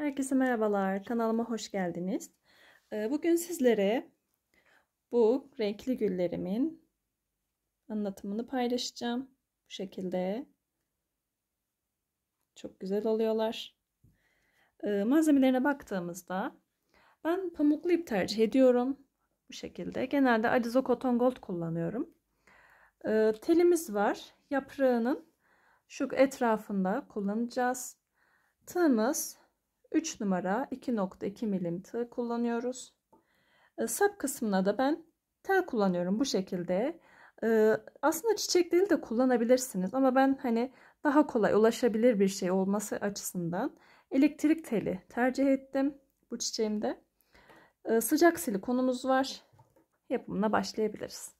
Herkese merhabalar. Kanalıma hoş geldiniz. Ee, bugün sizlere bu renkli güllerimin anlatımını paylaşacağım. Bu şekilde. Çok güzel oluyorlar. Ee, malzemelerine baktığımızda ben pamuklu ip tercih ediyorum. Bu şekilde. Genelde Adizo Cotton Gold kullanıyorum. Ee, telimiz var. Yaprağının şu etrafında kullanacağız. Tığımız 3 numara 2.2 mm tığ kullanıyoruz. Ee, sap kısmına da ben tel kullanıyorum bu şekilde. Ee, aslında çiçekleri de kullanabilirsiniz ama ben hani daha kolay ulaşabilir bir şey olması açısından elektrik teli tercih ettim bu çiçeğimde. Ee, sıcak silikonumuz var. Yapımına başlayabiliriz.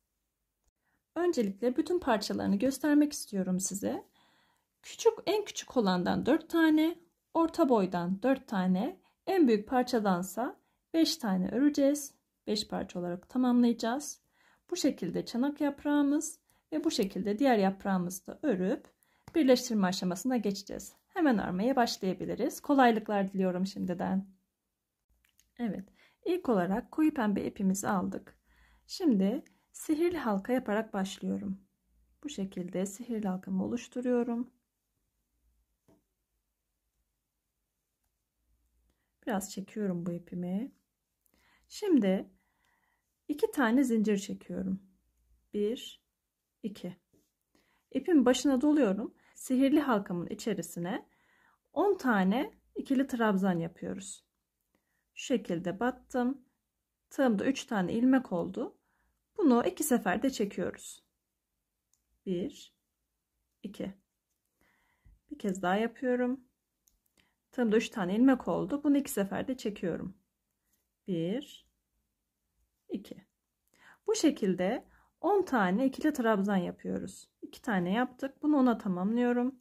Öncelikle bütün parçalarını göstermek istiyorum size. Küçük en küçük olandan 4 tane, Orta boydan 4 tane, en büyük parçadansa 5 tane öreceğiz. 5 parça olarak tamamlayacağız. Bu şekilde çanak yaprağımız ve bu şekilde diğer yaprağımızı da örüp birleştirme aşamasına geçeceğiz. Hemen örmeye başlayabiliriz. Kolaylıklar diliyorum şimdiden. Evet, ilk olarak koyu pembe ipimizi aldık. Şimdi sihirli halka yaparak başlıyorum. Bu şekilde sihirli halkamı oluşturuyorum. Biraz çekiyorum bu ipimi. Şimdi iki tane zincir çekiyorum. Bir, iki. İpin başına doluyorum. Sihirli halkamın içerisine 10 tane ikili trabzan yapıyoruz. Şu şekilde battım. Tığımda 3 tane ilmek oldu. Bunu iki seferde çekiyoruz. 1 2 Bir kez daha yapıyorum. Tam da 3 tane ilmek oldu. Bunu iki seferde çekiyorum. 1 2 Bu şekilde 10 tane ikili trabzan yapıyoruz. 2 tane yaptık. Bunu ona tamamlıyorum.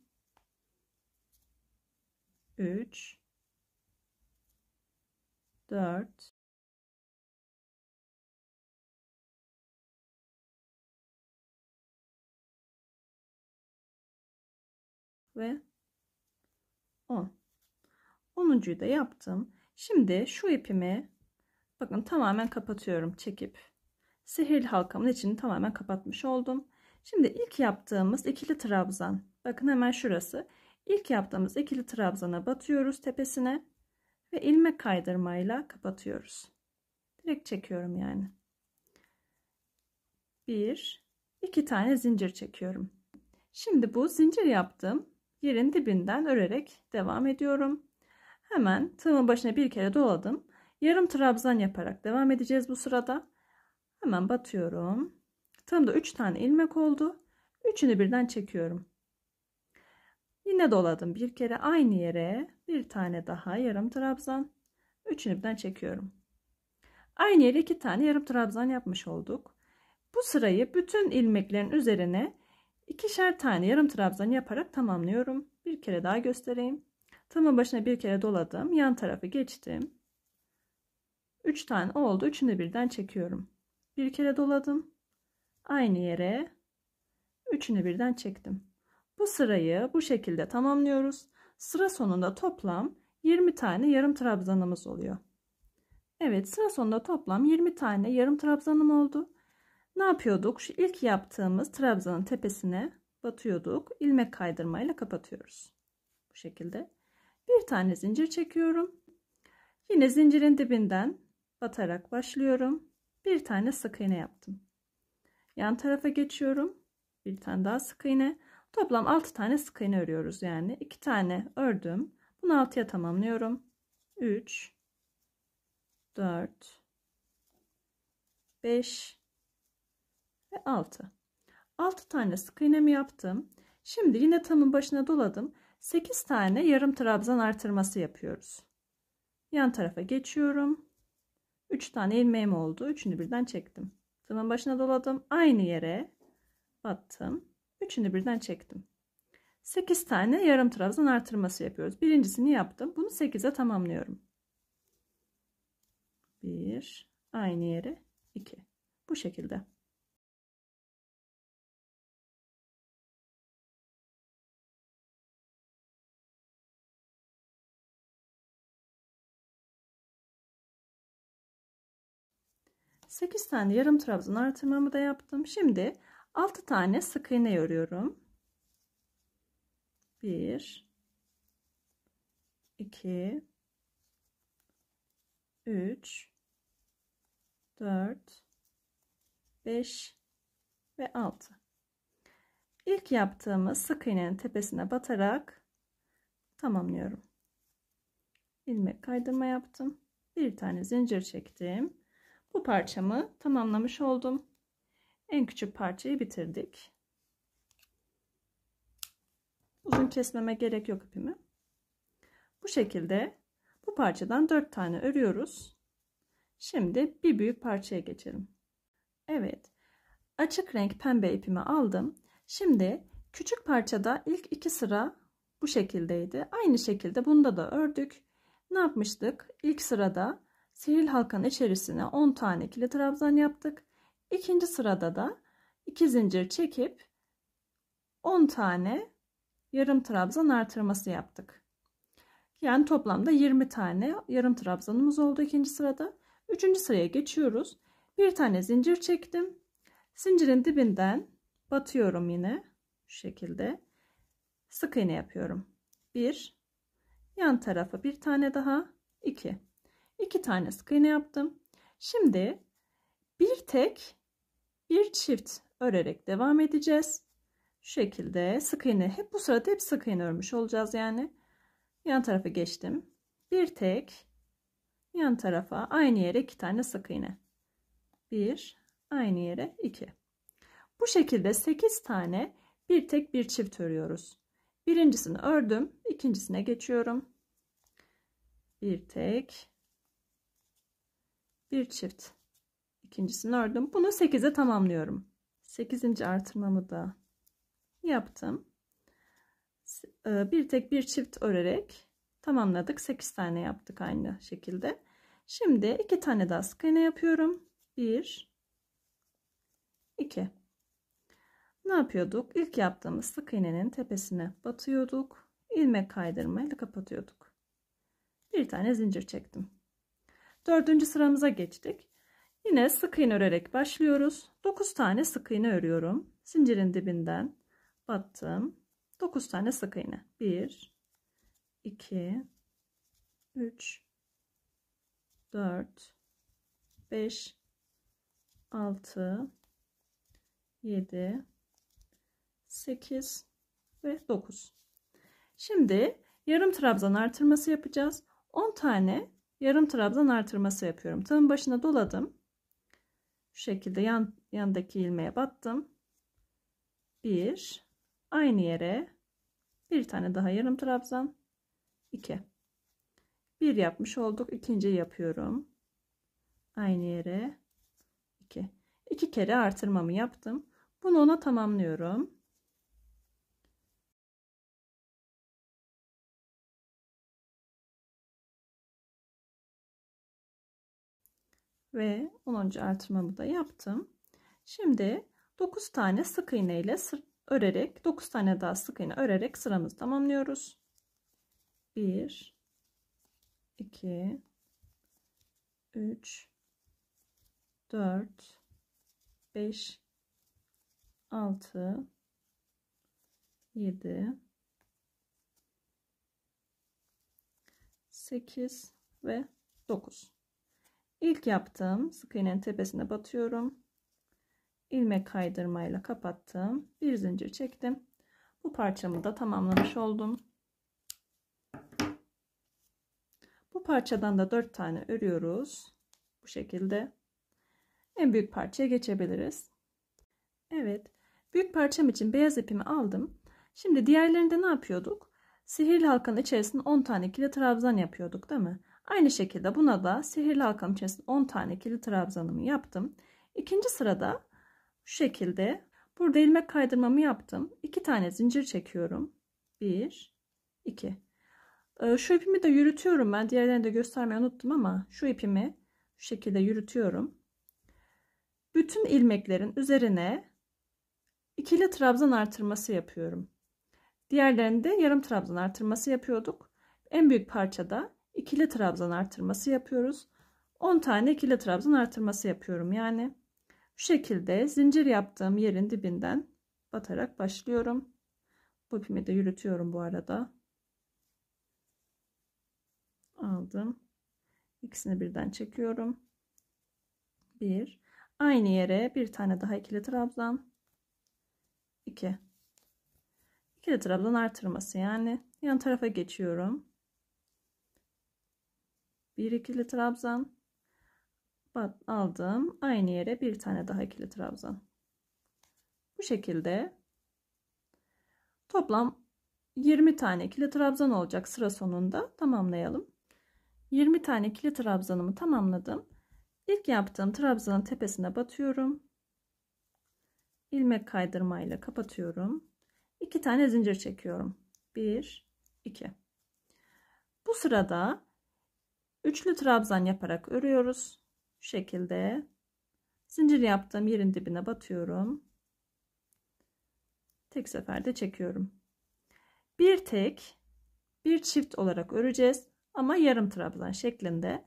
3 4 ve 10 10.yu da yaptım. Şimdi şu ipimi bakın tamamen kapatıyorum çekip. Sihirli halkamın içini tamamen kapatmış oldum. Şimdi ilk yaptığımız ikili trabzan. Bakın hemen şurası. İlk yaptığımız ikili trabzana batıyoruz tepesine ve ilmek kaydırmayla kapatıyoruz. Direkt çekiyorum yani. Bir, iki tane zincir çekiyorum. Şimdi bu zincir yaptığım yerin dibinden örerek devam ediyorum. Hemen tığımın başına bir kere doladım. Yarım trabzan yaparak devam edeceğiz bu sırada. Hemen batıyorum. Tığımda 3 tane ilmek oldu. Üçünü birden çekiyorum. Yine doladım bir kere aynı yere bir tane daha yarım trabzan. Üçünü birden çekiyorum. Aynı yere iki tane yarım trabzan yapmış olduk. Bu sırayı bütün ilmeklerin üzerine ikişer tane yarım trabzan yaparak tamamlıyorum. Bir kere daha göstereyim. Tığımın başına bir kere doladım. Yan tarafı geçtim. 3 tane oldu. Üçünü birden çekiyorum. Bir kere doladım. Aynı yere üçünü birden çektim. Bu sırayı bu şekilde tamamlıyoruz. Sıra sonunda toplam 20 tane yarım trabzanımız oluyor. Evet sıra sonunda toplam 20 tane yarım trabzanım oldu. Ne yapıyorduk? Şu ilk yaptığımız trabzanın tepesine batıyorduk. İlmek kaydırmayla kapatıyoruz. Bu şekilde bir tane zincir çekiyorum. Yine zincirin dibinden batarak başlıyorum. Bir tane sık iğne yaptım. Yan tarafa geçiyorum. Bir tane daha sık iğne. Toplam 6 tane sık iğne örüyoruz yani. 2 tane ördüm. Bunu 6'ya tamamlıyorum. 3 4 5 ve 6. 6 tane sık iğnemi yaptım. Şimdi yine tamın başına doladım. 8 tane yarım trabzan artırması yapıyoruz. Yan tarafa geçiyorum. 3 tane ilmeğim oldu. Üçünü birden çektim. Tığımın başına doladım. Aynı yere battım. Üçünü birden çektim. 8 tane yarım trabzan artırması yapıyoruz. Birincisini yaptım. Bunu 8'e tamamlıyorum. 1 aynı yere 2 bu şekilde. 8 tane yarım trabzan artırmamı da yaptım. Şimdi 6 tane sık iğne örüyorum. 1 2 3 4 5 ve 6 İlk yaptığımız sık iğnenin tepesine batarak tamamlıyorum ilmek kaydırma yaptım bir tane zincir çektim bu parçamı tamamlamış oldum. En küçük parçayı bitirdik. Uzun kesmeme gerek yok ipimi. Bu şekilde bu parçadan dört tane örüyoruz. Şimdi bir büyük parçaya geçelim. Evet. Açık renk pembe ipimi aldım. Şimdi küçük parçada ilk iki sıra bu şekildeydi. Aynı şekilde bunda da ördük. Ne yapmıştık? İlk sırada Sihir halkanın içerisine 10 tane ikili trabzan yaptık. İkinci sırada da 2 zincir çekip 10 tane yarım trabzan artırması yaptık. Yani toplamda 20 tane yarım trabzanımız oldu ikinci sırada. Üçüncü sıraya geçiyoruz. Bir tane zincir çektim. Zincirin dibinden batıyorum yine şu şekilde. Sık iğne yapıyorum. 1 yan tarafa bir tane daha 2 2 tane sık iğne yaptım. Şimdi bir tek bir çift örerek devam edeceğiz. Şu şekilde sık iğne hep bu sırada hep sık iğne örmüş olacağız yani. Yan tarafa geçtim. Bir tek yan tarafa aynı yere iki tane sık iğne. Bir aynı yere iki. Bu şekilde 8 tane bir tek bir çift örüyoruz. Birincisini ördüm. ikincisine geçiyorum. Bir tek bir çift ikincisini ördüm bunu 8'e tamamlıyorum 8. artırmamı da yaptım e, bir tek bir çift örerek tamamladık 8 tane yaptık aynı şekilde şimdi iki tane daha sık iğne yapıyorum 1 2 ne yapıyorduk ilk yaptığımız sık iğnenin tepesine batıyorduk ilmek kaydırmayla kapatıyorduk bir tane zincir çektim Dördüncü sıramıza geçtik. Yine sık iğne örerek başlıyoruz. 9 tane sık iğne örüyorum. Zincirin dibinden battım. 9 tane sık iğne. 1 2 3 4 5 6 7 8 ve 9. Şimdi yarım trabzan artırması yapacağız. 10 tane yarım trabzan artırması yapıyorum. Tığın başına doladım. Şu şekilde yan yandaki ilmeğe battım. Bir, aynı yere bir tane daha yarım trabzan. 2. Bir yapmış olduk. ikinci yapıyorum. Aynı yere 2. 2 kere artırmamı yaptım. Bunu ona tamamlıyorum. ve 10. artırmamı da yaptım. Şimdi 9 tane sık iğne ile örerek 9 tane daha sık iğne örerek sıramızı tamamlıyoruz. 1 2 3 4 5 6 7 8 ve 9 İlk yaptığım sık iğnenin tepesine batıyorum. ilmek kaydırmayla kapattım. Bir zincir çektim. Bu parçamı da tamamlamış oldum. Bu parçadan da 4 tane örüyoruz. Bu şekilde. En büyük parçaya geçebiliriz. Evet. Büyük parçam için beyaz ipimi aldım. Şimdi diğerlerinde ne yapıyorduk? Sihirli halkanın içerisinde 10 tane ikili trabzan yapıyorduk değil mi? Aynı şekilde buna da sihirli halkanın içerisinde 10 tane kilit trabzanımı yaptım. İkinci sırada şu şekilde burada ilmek kaydırmamı yaptım. 2 tane zincir çekiyorum. 1 2 ee, Şu ipimi de yürütüyorum ben. Diğerlerini de göstermeyi unuttum ama şu ipimi şu şekilde yürütüyorum. Bütün ilmeklerin üzerine ikili trabzan artırması yapıyorum. Diğerlerinde yarım trabzan artırması yapıyorduk. En büyük parçada ikili trabzan artırması yapıyoruz. 10 tane ikili trabzan artırması yapıyorum. Yani şu şekilde zincir yaptığım yerin dibinden batarak başlıyorum. Bu ipimi de yürütüyorum bu arada. Aldım. İkisini birden çekiyorum. Bir. Aynı yere bir tane daha ikili trabzan. 2. İki. İkili trabzan artırması yani. Yan tarafa geçiyorum bir ikili trabzan aldım. Aynı yere bir tane daha ikili trabzan. Bu şekilde toplam 20 tane ikili trabzan olacak sıra sonunda tamamlayalım. 20 tane ikili trabzanımı tamamladım. ilk yaptığım trabzanın tepesine batıyorum. ilmek kaydırmayla kapatıyorum. iki tane zincir çekiyorum. 1 2 Bu sırada Üçlü trabzan yaparak örüyoruz. Şu şekilde. Zincir yaptığım yerin dibine batıyorum. Tek seferde çekiyorum. Bir tek, bir çift olarak öreceğiz ama yarım trabzan şeklinde.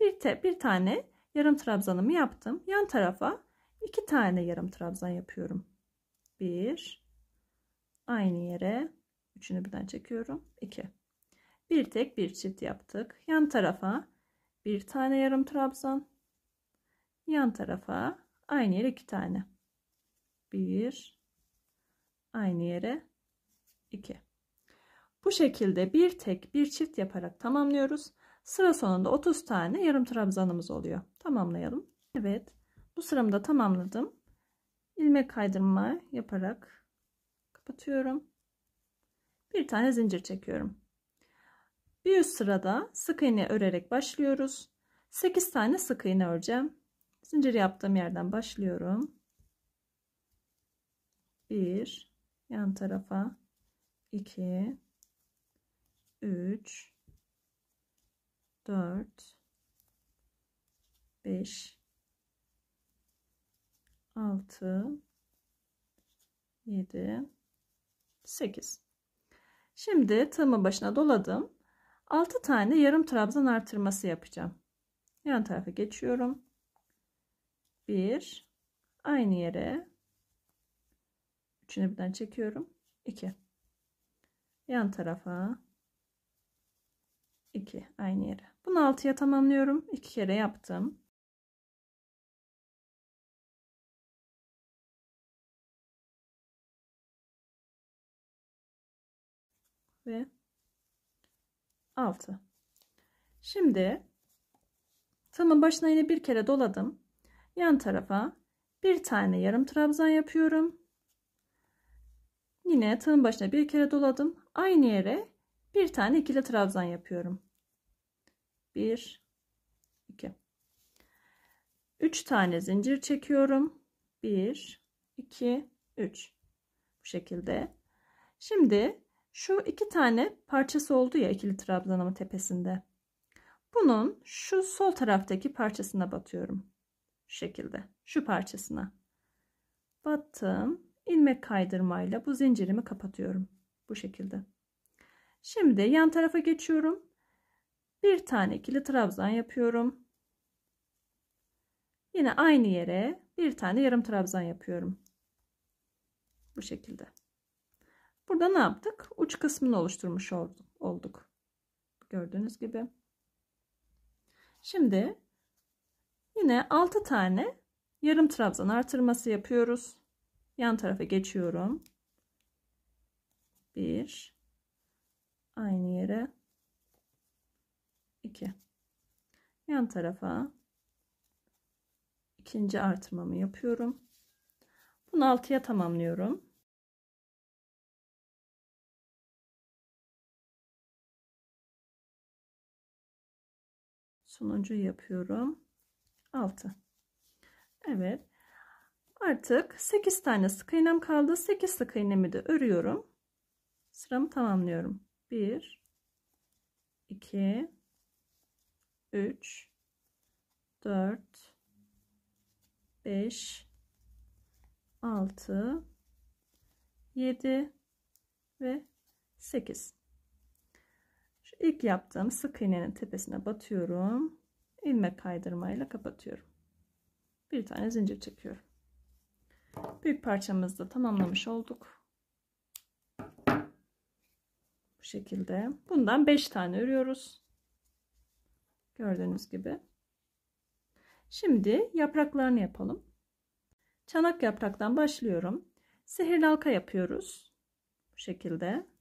Bir te, bir tane yarım trabzanımı yaptım. Yan tarafa iki tane yarım trabzan yapıyorum. Bir aynı yere üçünü birden çekiyorum. 2 bir tek bir çift yaptık yan tarafa bir tane yarım trabzan yan tarafa aynı yere iki tane bir aynı yere iki bu şekilde bir tek bir çift yaparak tamamlıyoruz sıra sonunda 30 tane yarım trabzanımız oluyor tamamlayalım Evet bu sıramı da tamamladım ilmek kaydırma yaparak kapatıyorum bir tane zincir çekiyorum bir üst sırada sık iğne örerek başlıyoruz. 8 tane sık iğne öreceğim. Zincir yaptığım yerden başlıyorum. 1 yan tarafa 2 3 4 5 6 7 8 Şimdi tığımın başına doladım. 6 tane yarım trabzan artırması yapacağım. Yan tarafa geçiyorum. 1 aynı yere üçünü birden çekiyorum. 2 yan tarafa 2 aynı yere. Bunu 6'ya tamamlıyorum. 2 kere yaptım. Ve 6 şimdi tığımın başına yine bir kere doladım yan tarafa bir tane yarım trabzan yapıyorum yine tığın başına bir kere doladım aynı yere bir tane ikili trabzan yapıyorum 1 2 3 tane zincir çekiyorum 1 2 3 bu şekilde şimdi şu iki tane parçası oldu ya ikili trabzanımın tepesinde. Bunun şu sol taraftaki parçasına batıyorum. Şu şekilde. Şu parçasına. Battım. ilmek kaydırmayla bu zincirimi kapatıyorum. Bu şekilde. Şimdi yan tarafa geçiyorum. Bir tane ikili trabzan yapıyorum. Yine aynı yere bir tane yarım trabzan yapıyorum. Bu şekilde. Burada ne yaptık? Uç kısmını oluşturmuş olduk. Gördüğünüz gibi. Şimdi yine 6 tane yarım trabzan artırması yapıyoruz. Yan tarafa geçiyorum. 1 aynı yere 2 yan tarafa ikinci artırmamı yapıyorum. Bunu 6'ya tamamlıyorum. sonuncu yapıyorum 6 Evet artık 8 tane sık iğnem kaldı 8 sık iğnemi de örüyorum sıramı tamamlıyorum 1 2 3 4 5 6 7 ve 8 İlk yaptığım sık iğnenin tepesine batıyorum. ilmek kaydırmayla kapatıyorum. Bir tane zincir çekiyorum. Büyük parçamızı da tamamlamış olduk. Bu şekilde. Bundan 5 tane örüyoruz. Gördüğünüz gibi. Şimdi yapraklarını yapalım. Çanak yapraktan başlıyorum. Sihirli halka yapıyoruz. Bu şekilde.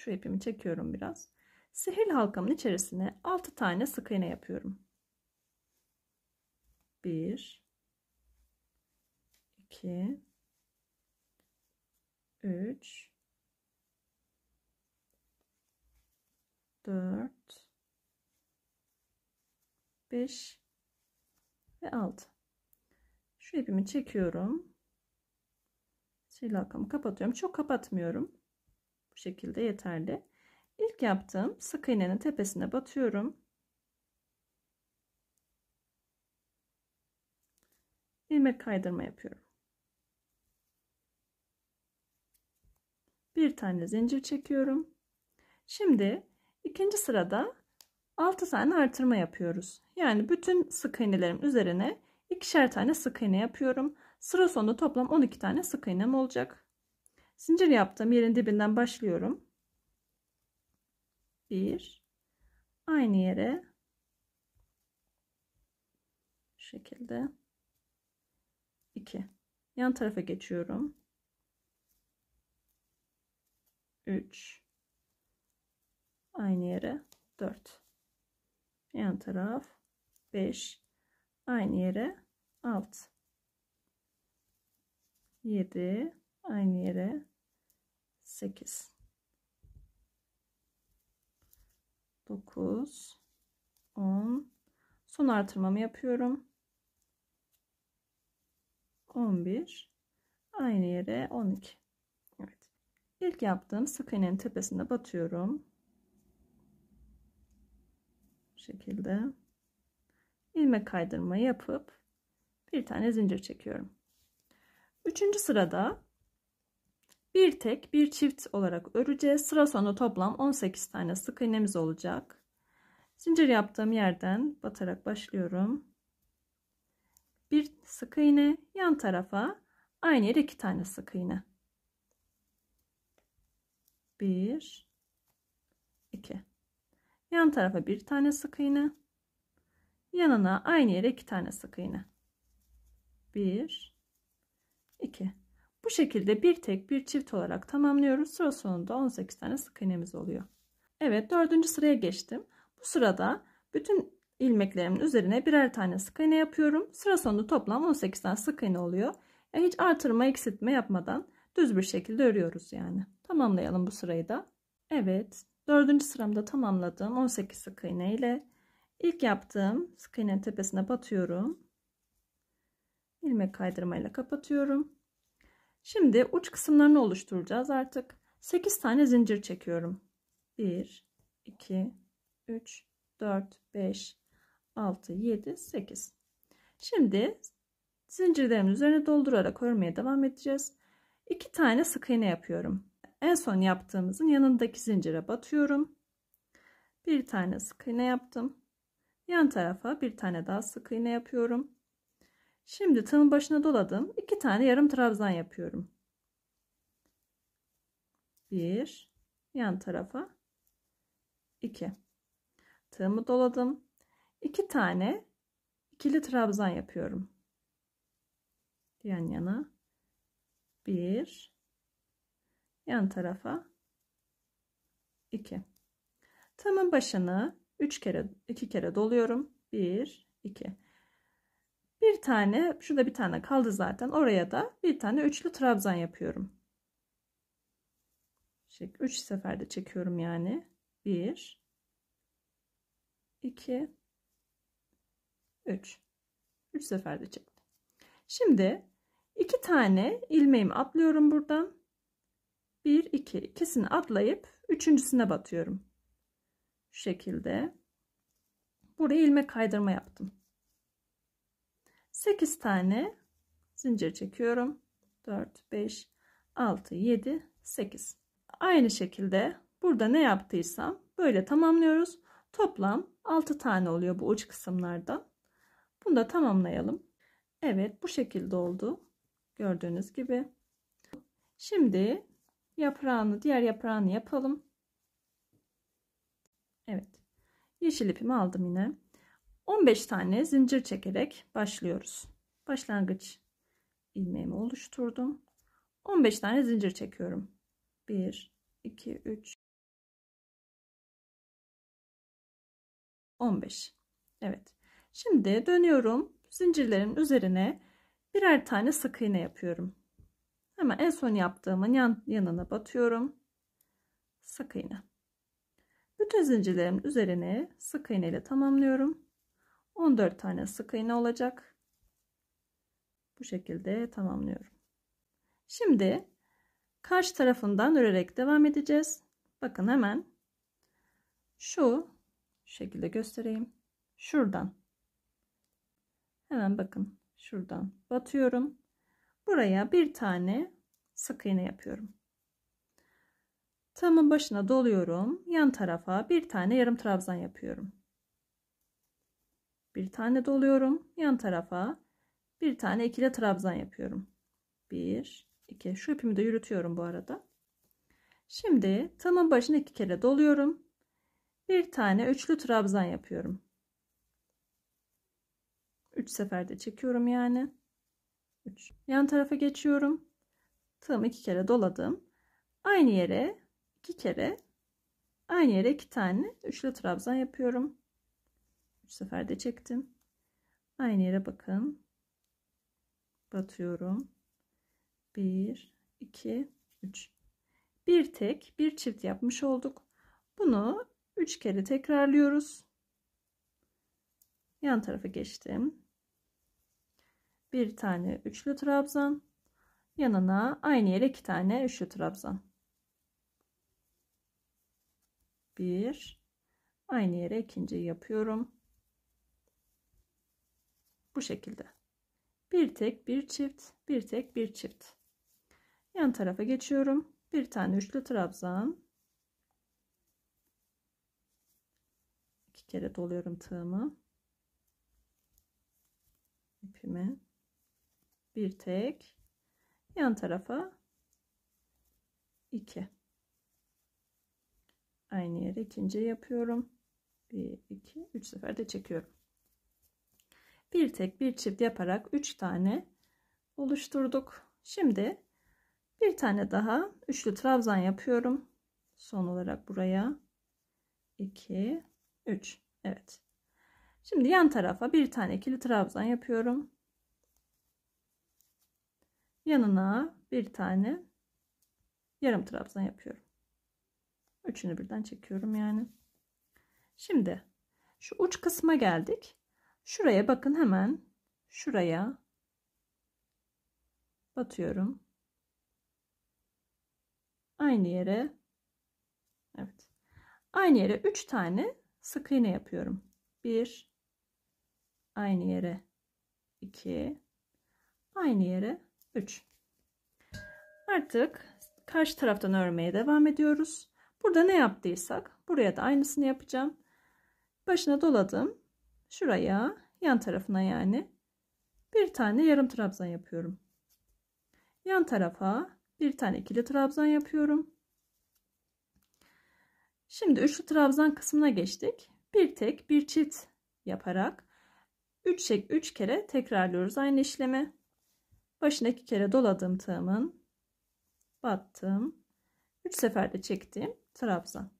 şu ipimi çekiyorum biraz. Sihirli halkamın içerisine 6 tane sık iğne yapıyorum. 1 2 3 4 5 ve 6 şu ipimi çekiyorum sihirli halkamı kapatıyorum çok kapatmıyorum şekilde yeterli. İlk yaptığım sık iğnenin tepesine batıyorum. ilmek kaydırma yapıyorum. Bir tane zincir çekiyorum. Şimdi ikinci sırada 6 tane artırma yapıyoruz. Yani bütün sık iğnelerim üzerine ikişer tane sık iğne yapıyorum. Sıra sonunda toplam 12 tane sık iğnem olacak. Zincir yaptığım yerin dibinden başlıyorum. Bir. Aynı yere. Şu şekilde. iki. Yan tarafa geçiyorum. Üç. Aynı yere. Dört. Yan taraf. Beş. Aynı yere. Alt. Yedi. Aynı yere. 8 9 10 son artırmamı yapıyorum 11 aynı yere 12 Evet ilk yaptığım sık iğnenin tepesine batıyorum bu şekilde ilmek kaydırma yapıp bir tane zincir çekiyorum Üçüncü sırada bir tek bir çift olarak öreceğiz. Sıra sonu toplam 18 tane sık iğnemiz olacak. Zincir yaptığım yerden batarak başlıyorum. Bir sık iğne yan tarafa aynı yere iki tane sık iğne. Bir, iki. Yan tarafa bir tane sık iğne. Yanına aynı yere iki tane sık iğne. Bir, iki. Bu şekilde bir tek bir çift olarak tamamlıyoruz. Sıra sonunda 18 tane sık iğnemiz oluyor. Evet dördüncü sıraya geçtim. Bu sırada bütün ilmeklerimin üzerine birer tane sık iğne yapıyorum. Sıra sonunda toplam 18 tane sık iğne oluyor. Yani e, hiç artırma eksiltme yapmadan düz bir şekilde örüyoruz yani. Tamamlayalım bu sırayı da. Evet dördüncü sıramda tamamladım 18 sık iğne ile. İlk yaptığım sık iğnenin tepesine batıyorum. ilmek kaydırmayla kapatıyorum. Şimdi uç kısımlarını oluşturacağız artık. 8 tane zincir çekiyorum. 1, 2, 3, 4, 5, 6, 7, 8. Şimdi zincirlerimin üzerine doldurarak örmeye devam edeceğiz. 2 tane sık iğne yapıyorum. En son yaptığımızın yanındaki zincire batıyorum. Bir tane sık iğne yaptım. Yan tarafa bir tane daha sık iğne yapıyorum. Şimdi tığın başına doladım. İki tane yarım trabzan yapıyorum. Bir yan tarafa İki. Tığımı doladım. İki tane ikili trabzan yapıyorum. Yan yana bir yan tarafa İki. Tığımın başını üç kere iki kere doluyorum. Bir iki. Bir tane şurada bir tane kaldı zaten. Oraya da bir tane üçlü trabzan yapıyorum. Çek, üç seferde çekiyorum yani. Bir, iki, üç. Üç seferde çektim. Şimdi iki tane ilmeğimi atlıyorum buradan. Bir, iki. ikisini atlayıp üçüncüsüne batıyorum. Şu şekilde. Buraya ilmek kaydırma yaptım. 8 tane zincir çekiyorum. 4, 5, 6, 7, 8. Aynı şekilde burada ne yaptıysam böyle tamamlıyoruz. Toplam 6 tane oluyor bu uç kısımlarda. Bunu da tamamlayalım. Evet bu şekilde oldu. Gördüğünüz gibi. Şimdi yaprağını diğer yaprağını yapalım. Evet. Yeşil ipimi aldım yine. 15 tane zincir çekerek başlıyoruz. Başlangıç ilmeğimi oluşturdum. 15 tane zincir çekiyorum. 1 2 3 15. Evet. Şimdi dönüyorum. Zincirlerin üzerine birer tane sık iğne yapıyorum. Hemen en son yaptığımın yan, yanına batıyorum. Sık iğne. Bütün zincirlerin üzerine sık iğne ile tamamlıyorum. 14 tane sık iğne olacak. Bu şekilde tamamlıyorum. Şimdi karşı tarafından örerek devam edeceğiz. Bakın hemen şu şekilde göstereyim. Şuradan hemen bakın şuradan batıyorum. Buraya bir tane sık iğne yapıyorum. Tamın başına doluyorum. Yan tarafa bir tane yarım trabzan yapıyorum. Bir tane doluyorum. Yan tarafa bir tane ikili trabzan yapıyorum. Bir, iki. şu ipimi de yürütüyorum bu arada. Şimdi tığımın başına iki kere doluyorum. Bir tane üçlü trabzan yapıyorum. 3 seferde çekiyorum yani. Üç. Yan tarafa geçiyorum. Tığım iki kere doladım. Aynı yere iki kere aynı yere iki tane üçlü trabzan yapıyorum. 3 seferde çektim. Aynı yere bakın. Batıyorum. 1 2 3. Bir tek, bir çift yapmış olduk. Bunu 3 kere tekrarlıyoruz. Yan tarafa geçtim. Bir tane üçlü trabzan. Yanına aynı yere iki tane üçlü trabzan. Bir. Aynı yere ikinciyi yapıyorum. Bu şekilde. Bir tek bir çift, bir tek bir çift. Yan tarafa geçiyorum. Bir tane üçlü trabzan. İki kere doluyorum tığımı. İpimi. Bir tek. Yan tarafa 2 aynı yere ikinci yapıyorum Bir, iki, üç sefer de çekiyorum bir tek bir çift yaparak 3 tane oluşturduk. Şimdi bir tane daha üçlü trabzan yapıyorum. Son olarak buraya 2 3 Evet. Şimdi yan tarafa bir tane ikili trabzan yapıyorum. Yanına bir tane yarım trabzan yapıyorum. Üçünü birden çekiyorum yani. Şimdi şu uç kısma geldik. Şuraya bakın hemen. Şuraya batıyorum. Aynı yere evet. Aynı yere 3 tane sık iğne yapıyorum. 1 aynı yere 2 aynı yere 3. Artık karşı taraftan örmeye devam ediyoruz. Burada ne yaptıysak buraya da aynısını yapacağım. Başına doladım şuraya yan tarafına yani bir tane yarım trabzan yapıyorum. Yan tarafa bir tane ikili trabzan yapıyorum. Şimdi üçlü trabzan kısmına geçtik. Bir tek bir çift yaparak 3 3 kere tekrarlıyoruz aynı işlemi. Başına 2 kere doladığım tığımın battım. 3 seferde çektiğim trabzan.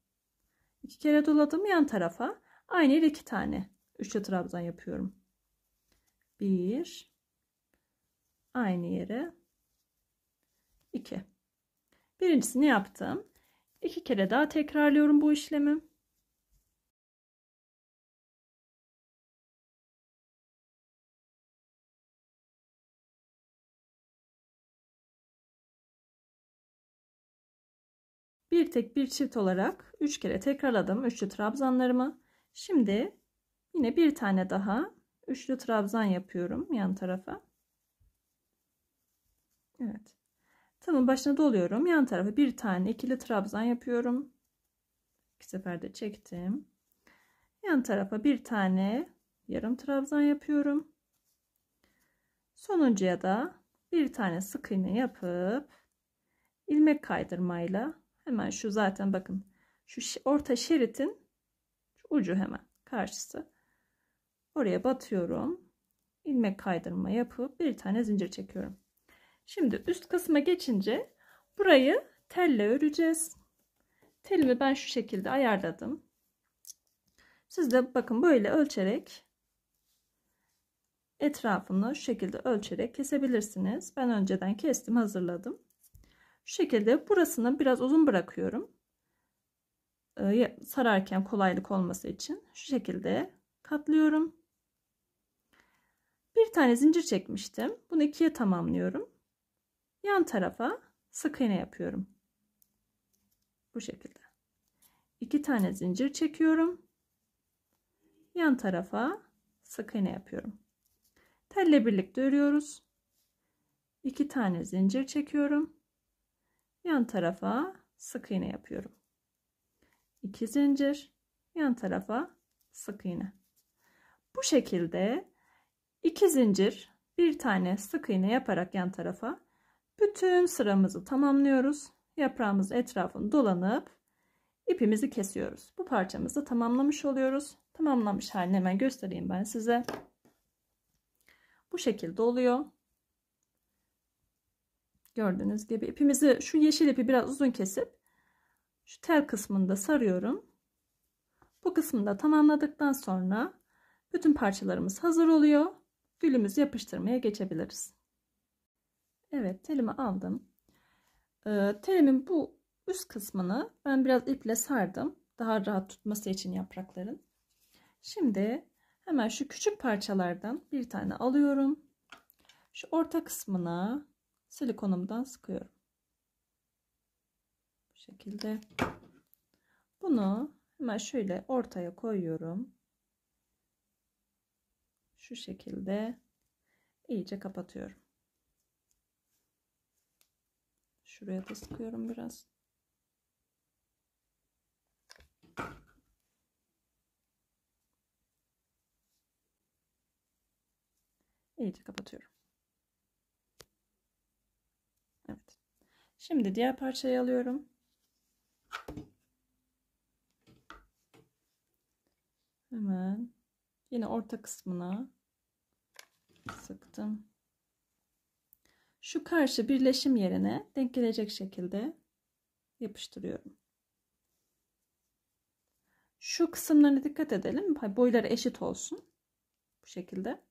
2 kere doladım yan tarafa. Aynı iki tane üçlü trabzan yapıyorum. Bir, aynı yere iki. Birincisini yaptım. İki kere daha tekrarlıyorum bu işlemi. Bir tek bir çift olarak 3 kere tekrarladım üçlü trabzanlarımı. Şimdi Yine bir tane daha üçlü trabzan yapıyorum yan tarafa. Evet. Tığımın başına doluyorum. Yan tarafa bir tane ikili trabzan yapıyorum. İki seferde çektim. Yan tarafa bir tane yarım trabzan yapıyorum. Sonuncuya da bir tane sık iğne yapıp ilmek kaydırmayla hemen şu zaten bakın şu orta şeritin ucu hemen karşısı oraya batıyorum ilmek kaydırma yapıp bir tane zincir çekiyorum şimdi üst kısma geçince burayı telle öreceğiz telimi ben şu şekilde ayarladım siz de bakın böyle ölçerek etrafını şu şekilde ölçerek kesebilirsiniz. Ben önceden kestim hazırladım. Şu şekilde burasını biraz uzun bırakıyorum. Ee, sararken kolaylık olması için şu şekilde katlıyorum. Bir tane zincir çekmiştim. Bunu ikiye tamamlıyorum. Yan tarafa sık iğne yapıyorum. Bu şekilde. İki tane zincir çekiyorum. Yan tarafa sık iğne yapıyorum. Telle birlikte örüyoruz. İki tane zincir çekiyorum. Yan tarafa sık iğne yapıyorum. İki zincir yan tarafa sık iğne. Bu şekilde 2 zincir, bir tane sık iğne yaparak yan tarafa bütün sıramızı tamamlıyoruz. Yaprağımız etrafını dolanıp ipimizi kesiyoruz. Bu parçamızı tamamlamış oluyoruz. Tamamlamış halini hemen göstereyim ben size. Bu şekilde oluyor. Gördüğünüz gibi ipimizi şu yeşil ipi biraz uzun kesip şu tel kısmında sarıyorum. Bu kısmını tamamladıktan sonra bütün parçalarımız hazır oluyor gülümüzü yapıştırmaya geçebiliriz. Evet telimi aldım. Ee, telimin bu üst kısmını ben biraz iple sardım. Daha rahat tutması için yaprakların. Şimdi hemen şu küçük parçalardan bir tane alıyorum. Şu orta kısmına silikonumdan sıkıyorum. Bu şekilde. Bunu hemen şöyle ortaya koyuyorum şu şekilde iyice kapatıyorum. Şuraya da sıkıyorum biraz. İyice kapatıyorum. Evet. Şimdi diğer parçayı alıyorum. Hemen yine orta kısmına sıktım. Şu karşı birleşim yerine denk gelecek şekilde yapıştırıyorum. Şu kısımlarına dikkat edelim. Boyları eşit olsun. Bu şekilde.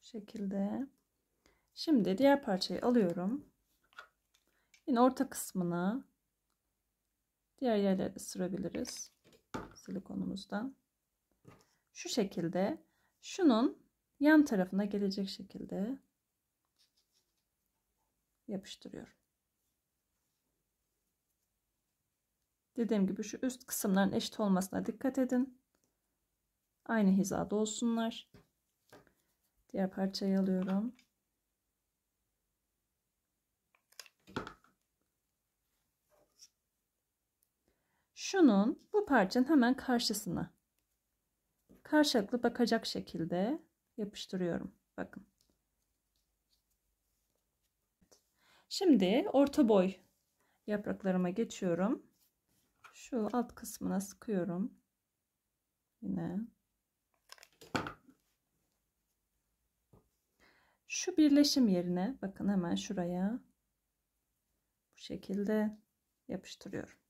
Bu şekilde. Şimdi diğer parçayı alıyorum. Yine orta kısmını diğer yerlerde sürebiliriz silikonumuzdan. Şu şekilde şunun yan tarafına gelecek şekilde yapıştırıyorum. Dediğim gibi şu üst kısımların eşit olmasına dikkat edin. Aynı hizada olsunlar. Diğer parçayı alıyorum. şunun bu parçanın hemen karşısına karşılıklı bakacak şekilde yapıştırıyorum. Bakın. Şimdi orta boy yapraklarıma geçiyorum. Şu alt kısmına sıkıyorum. Yine. Şu birleşim yerine bakın hemen şuraya bu şekilde yapıştırıyorum.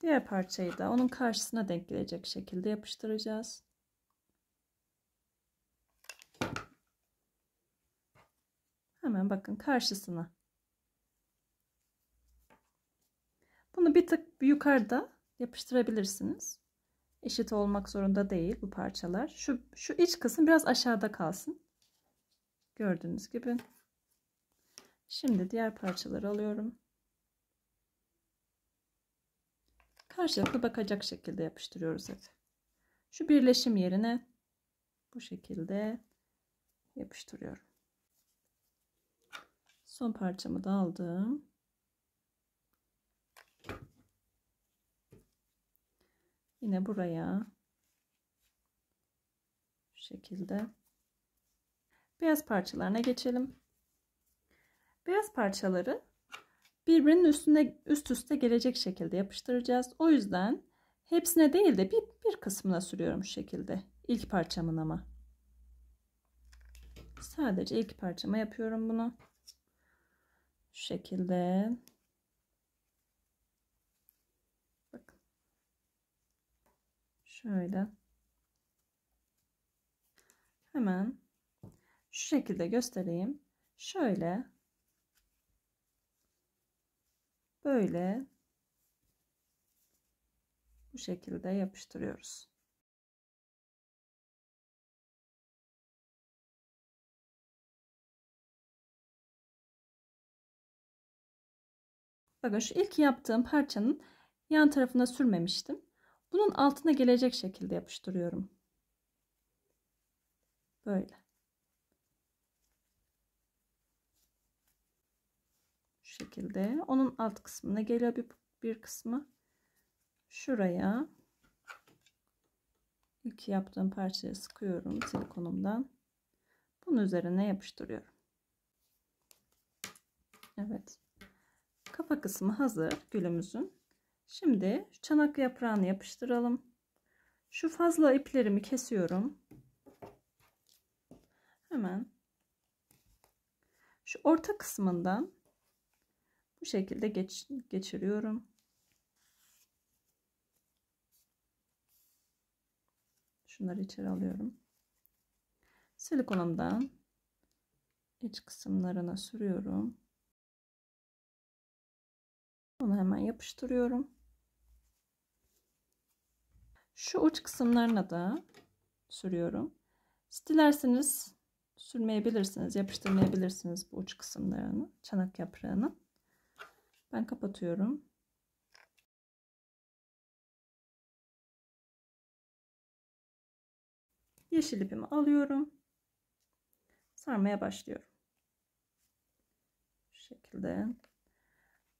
Diğer parçayı da onun karşısına denk gelecek şekilde yapıştıracağız. Hemen bakın karşısına. Bunu bir tık yukarıda yapıştırabilirsiniz. Eşit olmak zorunda değil bu parçalar. Şu, şu iç kısım biraz aşağıda kalsın. Gördüğünüz gibi. Şimdi diğer parçaları alıyorum. karşılıklı bakacak şekilde yapıştırıyoruz Hadi, Şu birleşim yerine bu şekilde yapıştırıyorum. Son parçamı da aldım. Yine buraya şu şekilde beyaz parçalarına geçelim. Beyaz parçaları birbirinin üstüne üst üste gelecek şekilde yapıştıracağız. O yüzden hepsine değil de bir, bir kısmına sürüyorum şu şekilde. İlk parçamın ama. Sadece ilk parçama yapıyorum bunu. Şu şekilde. Şöyle. Hemen şu şekilde göstereyim. Şöyle böyle bu şekilde yapıştırıyoruz. Bakın şu ilk yaptığım parçanın yan tarafına sürmemiştim. Bunun altına gelecek şekilde yapıştırıyorum. Böyle. şekilde. Onun alt kısmına geliyor bir, bir kısmı. Şuraya ilk yaptığım parçaya sıkıyorum silikonumdan. Bunun üzerine yapıştırıyorum. Evet. Kafa kısmı hazır gülümüzün. Şimdi çanak yaprağını yapıştıralım. Şu fazla iplerimi kesiyorum. Hemen şu orta kısmından bu şekilde geç, geçiriyorum. Şunları içeri alıyorum. Silikonumdan iç kısımlarına sürüyorum. Onu hemen yapıştırıyorum. Şu uç kısımlarına da sürüyorum. Dilerseniz sürmeyebilirsiniz, yapıştırmayabilirsiniz bu uç kısımlarını, çanak yaprağını. Ben kapatıyorum. Yeşil ipimi alıyorum. Sarmaya başlıyorum. Şu şekilde.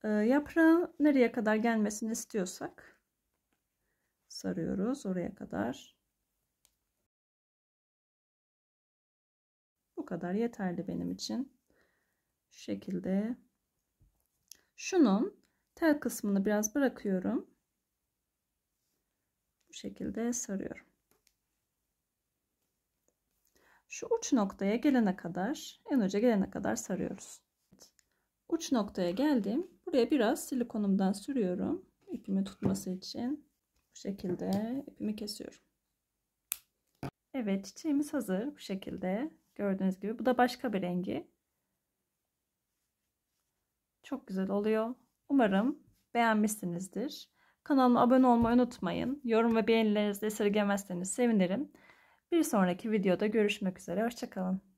Ee, yaprağın nereye kadar gelmesini istiyorsak sarıyoruz oraya kadar. Bu kadar yeterli benim için. Şu şekilde Şunun tel kısmını biraz bırakıyorum. Bu şekilde sarıyorum. Şu uç noktaya gelene kadar, en uca gelene kadar sarıyoruz. Uç noktaya geldim. Buraya biraz silikonumdan sürüyorum. İpimi tutması için. Bu şekilde ipimi kesiyorum. Evet çiçeğimiz hazır. Bu şekilde gördüğünüz gibi. Bu da başka bir rengi. Çok güzel oluyor. Umarım beğenmişsinizdir. Kanalıma abone olmayı unutmayın. Yorum ve beğenilerinizi esirgemezseniz sevinirim. Bir sonraki videoda görüşmek üzere. Hoşçakalın.